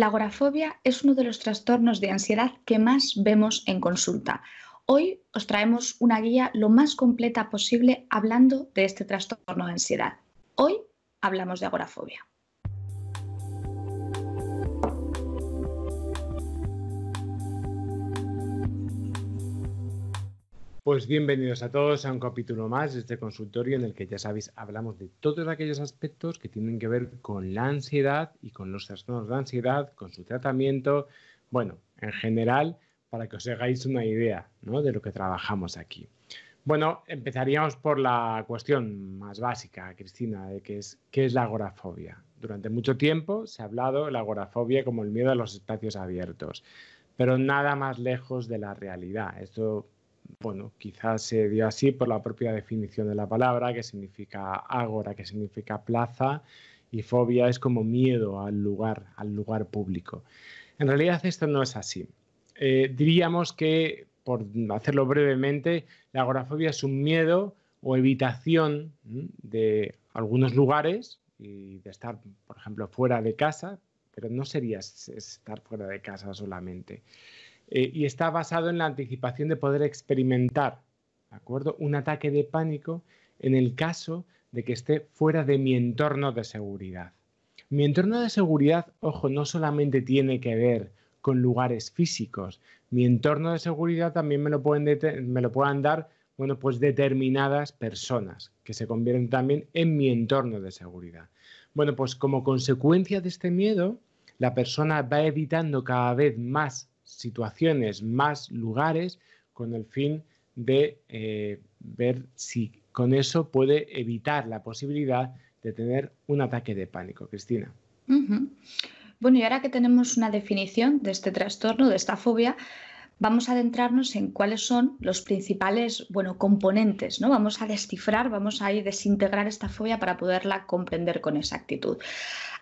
La agorafobia es uno de los trastornos de ansiedad que más vemos en consulta. Hoy os traemos una guía lo más completa posible hablando de este trastorno de ansiedad. Hoy hablamos de agorafobia. Pues bienvenidos a todos a un capítulo más de este consultorio en el que ya sabéis hablamos de todos aquellos aspectos que tienen que ver con la ansiedad y con los trastornos de ansiedad, con su tratamiento, bueno, en general, para que os hagáis una idea ¿no? de lo que trabajamos aquí. Bueno, empezaríamos por la cuestión más básica, Cristina, de qué es, qué es la agorafobia. Durante mucho tiempo se ha hablado de la agorafobia como el miedo a los espacios abiertos, pero nada más lejos de la realidad. Esto bueno, quizás se dio así por la propia definición de la palabra, que significa ágora, que significa plaza, y fobia es como miedo al lugar, al lugar público. En realidad esto no es así. Eh, diríamos que, por hacerlo brevemente, la agorafobia es un miedo o evitación de algunos lugares y de estar, por ejemplo, fuera de casa, pero no sería estar fuera de casa solamente. Eh, y está basado en la anticipación de poder experimentar, ¿de acuerdo? Un ataque de pánico en el caso de que esté fuera de mi entorno de seguridad. Mi entorno de seguridad, ojo, no solamente tiene que ver con lugares físicos. Mi entorno de seguridad también me lo pueden, dar bueno, pues determinadas personas que se convierten también en mi entorno de seguridad. Bueno, pues como consecuencia de este miedo, la persona va evitando cada vez más situaciones, más lugares, con el fin de eh, ver si con eso puede evitar la posibilidad de tener un ataque de pánico. Cristina. Bueno, y ahora que tenemos una definición de este trastorno, de esta fobia, vamos a adentrarnos en cuáles son los principales bueno, componentes, ¿no? Vamos a descifrar, vamos a ir desintegrar esta fobia para poderla comprender con exactitud.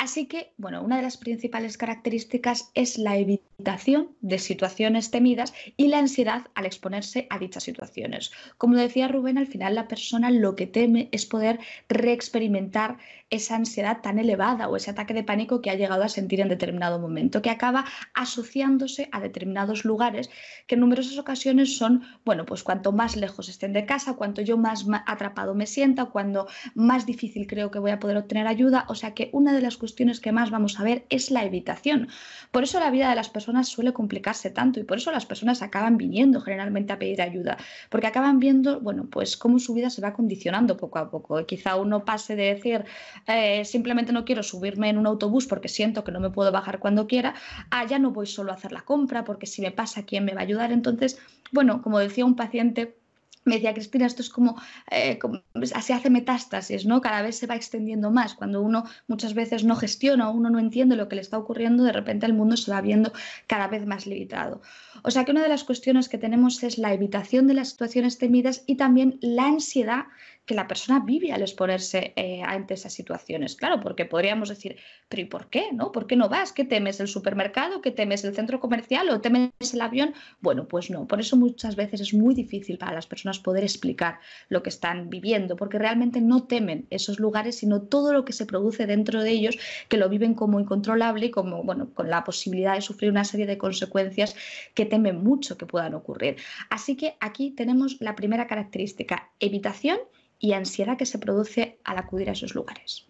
Así que, bueno, una de las principales características es la evitación de situaciones temidas y la ansiedad al exponerse a dichas situaciones. Como decía Rubén, al final la persona lo que teme es poder reexperimentar esa ansiedad tan elevada o ese ataque de pánico que ha llegado a sentir en determinado momento, que acaba asociándose a determinados lugares que en numerosas ocasiones son, bueno, pues cuanto más lejos estén de casa, cuanto yo más atrapado me sienta, cuando más difícil creo que voy a poder obtener ayuda. O sea que una de las cuestiones que más vamos a ver es la evitación. Por eso la vida de las personas suele complicarse tanto y por eso las personas acaban viniendo generalmente a pedir ayuda, porque acaban viendo, bueno, pues cómo su vida se va condicionando poco a poco. Quizá uno pase de decir, eh, simplemente no quiero subirme en un autobús porque siento que no me puedo bajar cuando quiera, ah, ya no voy solo a hacer la compra porque si me pasa, ¿quién me va a ayudar. Entonces, bueno, como decía un paciente, me decía Cristina, esto es como, eh, pues, así se hace metástasis, ¿no? Cada vez se va extendiendo más. Cuando uno muchas veces no gestiona, uno no entiende lo que le está ocurriendo, de repente el mundo se va viendo cada vez más limitado. O sea que una de las cuestiones que tenemos es la evitación de las situaciones temidas y también la ansiedad que la persona vive al exponerse eh, ante esas situaciones. Claro, porque podríamos decir, pero ¿y por qué? ¿No? ¿Por qué no vas? ¿Qué temes? ¿El supermercado? ¿Qué temes? ¿El centro comercial? ¿O temes el avión? Bueno, pues no. Por eso muchas veces es muy difícil para las personas poder explicar lo que están viviendo, porque realmente no temen esos lugares, sino todo lo que se produce dentro de ellos, que lo viven como incontrolable y como, bueno, con la posibilidad de sufrir una serie de consecuencias que temen mucho que puedan ocurrir. Así que aquí tenemos la primera característica, evitación y ansiedad que se produce al acudir a esos lugares.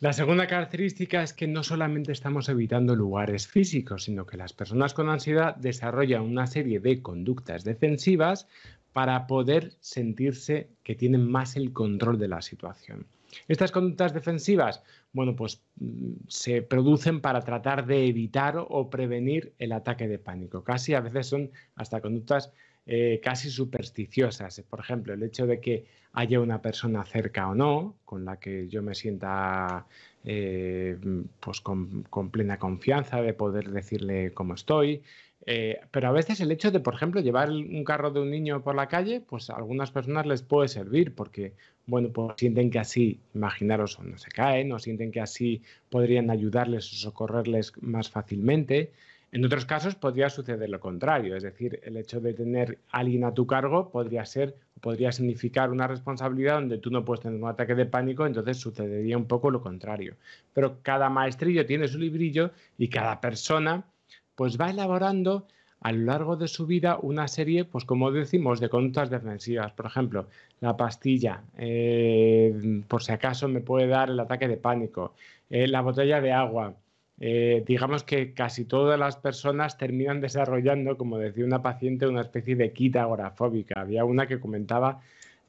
La segunda característica es que no solamente estamos evitando lugares físicos, sino que las personas con ansiedad desarrollan una serie de conductas defensivas para poder sentirse que tienen más el control de la situación. Estas conductas defensivas bueno, pues mm, se producen para tratar de evitar o prevenir el ataque de pánico. Casi a veces son hasta conductas eh, casi supersticiosas. Por ejemplo, el hecho de que haya una persona cerca o no, con la que yo me sienta eh, pues, con, plena confianza de poder decirle cómo estoy, eh, pero a veces el hecho de, por ejemplo, llevar un carro de un niño por la calle, pues a algunas personas les puede servir porque, bueno, pues sienten que así, imaginaros, no se caen o sienten que así podrían ayudarles o socorrerles más fácilmente. En otros casos podría suceder lo contrario, es decir, el hecho de tener alguien a tu cargo podría ser, podría significar una responsabilidad donde tú no puedes tener un ataque de pánico, entonces sucedería un poco lo contrario. Pero cada maestrillo tiene su librillo y cada persona pues va elaborando a lo largo de su vida una serie, pues como decimos, de conductas defensivas. Por ejemplo, la pastilla, eh, por si acaso me puede dar el ataque de pánico, eh, la botella de agua. Eh, digamos que casi todas las personas terminan desarrollando, como decía una paciente, una especie de quita agorafóbica. Había una que comentaba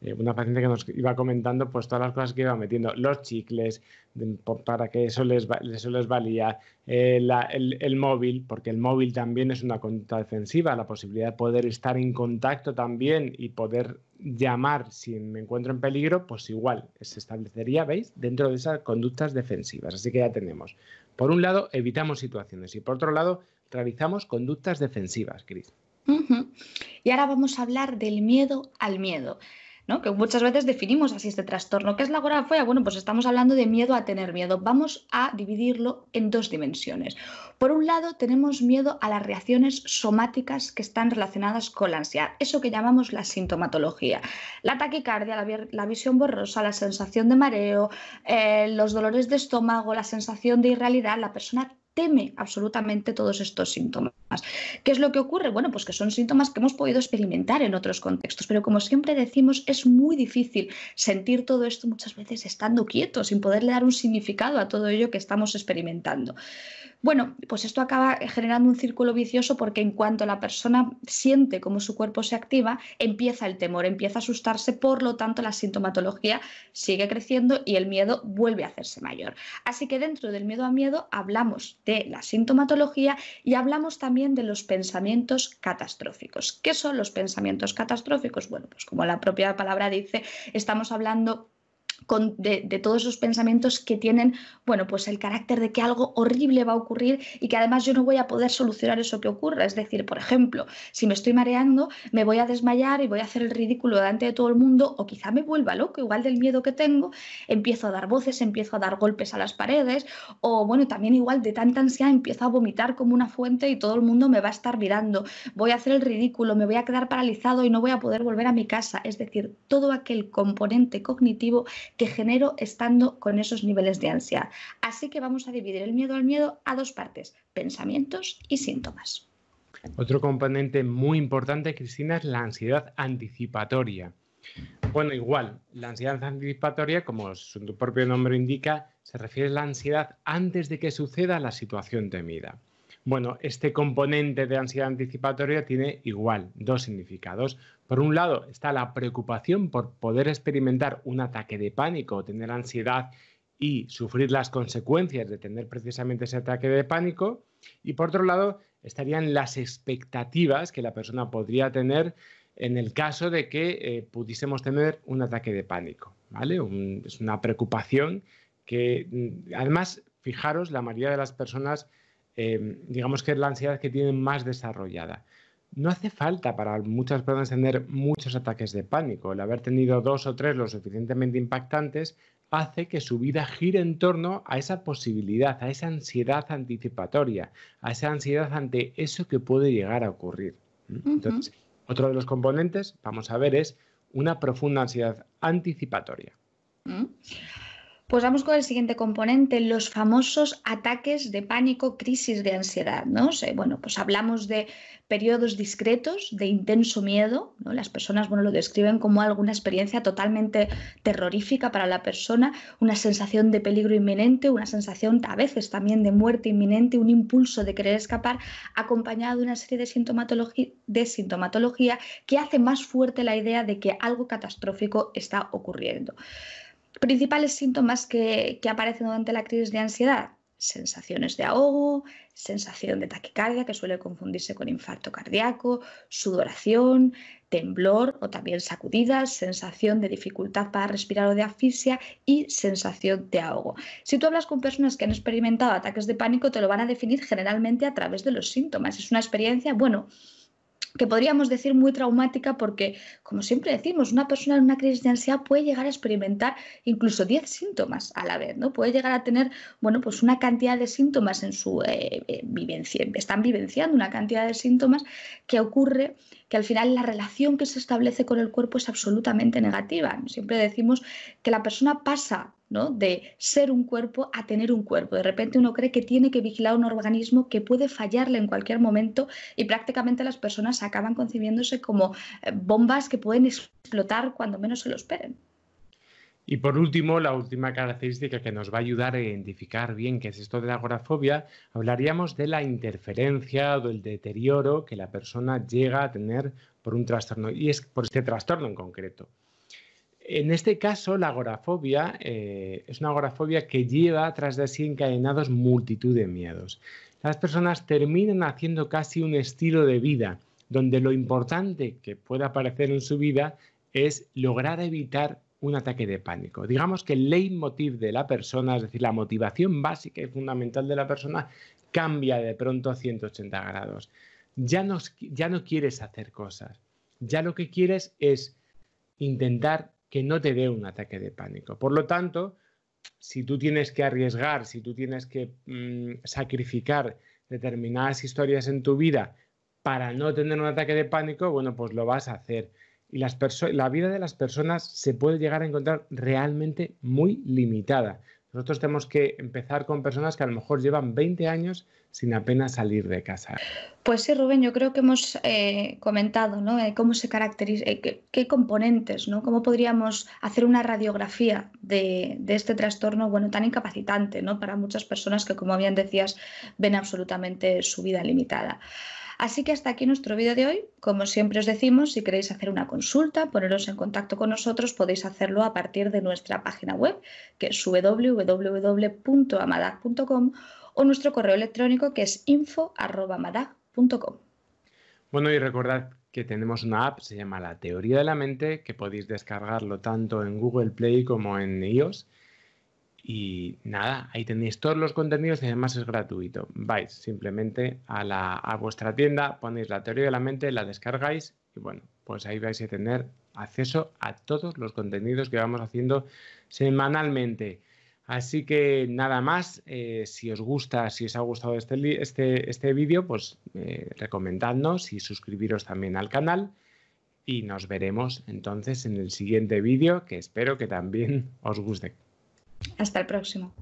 eh, una paciente que nos iba comentando pues todas las cosas que iba metiendo, los chicles, para que eso les, eso les valía, eh, el, móvil, porque el móvil también es una conducta defensiva, la posibilidad de poder estar en contacto también y poder llamar si me encuentro en peligro, pues igual se establecería, ¿veis?, dentro de esas conductas defensivas. Así que ya tenemos. Por un lado, evitamos situaciones y por otro lado, realizamos conductas defensivas, Cris. Y ahora vamos a hablar del miedo al miedo. Que muchas veces definimos así este trastorno. ¿Qué es la agorafobia? Bueno, pues estamos hablando de miedo a tener miedo. Vamos a dividirlo en dos dimensiones. Por un lado, tenemos miedo a las reacciones somáticas que están relacionadas con la ansiedad, eso que llamamos la sintomatología. La taquicardia, la, la visión borrosa, la sensación de mareo, eh, los dolores de estómago, la sensación de irrealidad, la persona teme absolutamente todos estos síntomas. ¿Qué es lo que ocurre? Bueno, pues que son síntomas que hemos podido experimentar en otros contextos, pero como siempre decimos, es muy difícil sentir todo esto muchas veces estando quieto, sin poderle dar un significado a todo ello que estamos experimentando. Bueno, pues esto acaba generando un círculo vicioso porque en cuanto la persona siente cómo su cuerpo se activa, empieza el temor, empieza a asustarse, por lo tanto la sintomatología sigue creciendo y el miedo vuelve a hacerse mayor. Así que dentro del miedo a miedo hablamos de la sintomatología y hablamos también de los pensamientos catastróficos. ¿Qué son los pensamientos catastróficos? Bueno, pues como la propia palabra dice, estamos hablando con, de, de, todos esos pensamientos que tienen, bueno, pues el carácter de que algo horrible va a ocurrir y que además yo no voy a poder solucionar eso que ocurra. Es decir, por ejemplo, si me estoy mareando, me voy a desmayar y voy a hacer el ridículo delante de todo el mundo o quizá me vuelva loco, igual del miedo que tengo, empiezo a dar voces, empiezo a dar golpes a las paredes o bueno, también igual de tanta ansiedad empiezo a vomitar como una fuente y todo el mundo me va a estar mirando, voy a hacer el ridículo, me voy a quedar paralizado y no voy a poder volver a mi casa. Es decir, todo aquel componente cognitivo que genero estando con esos niveles de ansiedad. Así que vamos a dividir el miedo al miedo a dos partes, pensamientos y síntomas. Otro componente muy importante, Cristina, es la ansiedad anticipatoria. Bueno, igual, la ansiedad anticipatoria, como su propio nombre indica, se refiere a la ansiedad antes de que suceda la situación temida. Bueno, este componente de ansiedad anticipatoria tiene igual dos significados. Por un lado está la preocupación por poder experimentar un ataque de pánico o tener ansiedad y sufrir las consecuencias de tener precisamente ese ataque de pánico. Y por otro lado estarían las expectativas que la persona podría tener en el caso de que eh, pudiésemos tener un ataque de pánico. es una preocupación que mm, además, fijaros, la mayoría de las personas eh, digamos que es la ansiedad que tienen más desarrollada. No hace falta para muchas personas tener muchos ataques de pánico. El haber tenido dos o tres lo suficientemente impactantes hace que su vida gire en torno a esa posibilidad, a esa ansiedad anticipatoria, a esa ansiedad ante eso que puede llegar a ocurrir. Entonces, otro de los componentes, vamos a ver, es una profunda ansiedad anticipatoria. ¿Mm? Pues vamos con el siguiente componente, los famosos ataques de pánico, crisis de ansiedad, ¿no? Bueno, pues hablamos de periodos discretos de intenso miedo, Las personas, bueno, lo describen como alguna experiencia totalmente terrorífica para la persona, una sensación de peligro inminente, una sensación a veces también de muerte inminente, un impulso de querer escapar, acompañado de una serie de sintomatología que hace más fuerte la idea de que algo catastrófico está ocurriendo. Principales síntomas que, aparecen durante la crisis de ansiedad, sensaciones de ahogo, sensación de taquicardia que suele confundirse con infarto cardíaco, sudoración, temblor o también sacudidas, sensación de dificultad para respirar o de asfixia y sensación de ahogo. Si tú hablas con personas que han experimentado ataques de pánico, te lo van a definir generalmente a través de los síntomas. Es una experiencia, bueno, que podríamos decir muy traumática porque, como siempre decimos, una persona en una crisis de ansiedad puede llegar a experimentar incluso 10 síntomas a la vez, ¿no? Puede llegar a tener, bueno, pues una cantidad de síntomas en su eh, eh, vivencia, están vivenciando una cantidad de síntomas que ocurre que al final la relación que se establece con el cuerpo es absolutamente negativa. Siempre decimos que la persona pasa de ser un cuerpo a tener un cuerpo. De repente uno cree que tiene que vigilar un organismo que puede fallarle en cualquier momento y prácticamente las personas acaban concibiéndose como eh, bombas que pueden explotar cuando menos se lo esperen. Y por último, la última característica que nos va a ayudar a identificar bien qué es esto de la agorafobia, hablaríamos de la interferencia o del deterioro que la persona llega a tener por un trastorno, y es por este trastorno en concreto. En este caso, la agorafobia eh, es una agorafobia que lleva tras de sí encadenados multitud de miedos. Las personas terminan haciendo casi un estilo de vida, donde lo importante que pueda aparecer en su vida es lograr evitar un ataque de pánico. Digamos que el leitmotiv de la persona, es decir, la motivación básica y fundamental de la persona, cambia de pronto a 180 grados. Ya no, ya no quieres hacer cosas, ya lo que quieres es intentar que no te dé un ataque de pánico. Por lo tanto, si tú tienes que arriesgar, si tú tienes que mm, sacrificar determinadas historias en tu vida para no tener un ataque de pánico, bueno, pues lo vas a hacer. Y la vida de las personas se puede llegar a encontrar realmente muy limitada. Nosotros tenemos que empezar con personas que a lo mejor llevan 20 años sin apenas salir de casa. Pues sí, Rubén, yo creo que hemos eh, comentado eh, cómo se caracteriza, eh, qué, componentes, ¿no? cómo podríamos hacer una radiografía de, este trastorno bueno, tan incapacitante ¿no? para muchas personas que, como bien decías, ven absolutamente su vida limitada. Así que hasta aquí nuestro vídeo de hoy. Como siempre os decimos, si queréis hacer una consulta, poneros en contacto con nosotros, podéis hacerlo a partir de nuestra página web, que es www.amadag.com o nuestro correo electrónico que es info.amadag.com. Bueno, y recordad que tenemos una app, se llama La Teoría de la Mente, que podéis descargarlo tanto en Google Play como en iOS y nada, ahí tenéis todos los contenidos y además es gratuito. Vais simplemente a, la, vuestra tienda, ponéis la teoría de la mente, la descargáis y bueno, pues ahí vais a tener acceso a todos los contenidos que vamos haciendo semanalmente. Así que nada más, eh, si os gusta, si os ha gustado este, este, este vídeo, pues eh, recomendadnos y suscribiros también al canal. Y nos veremos entonces en el siguiente vídeo que espero que también os guste. Hasta el próximo.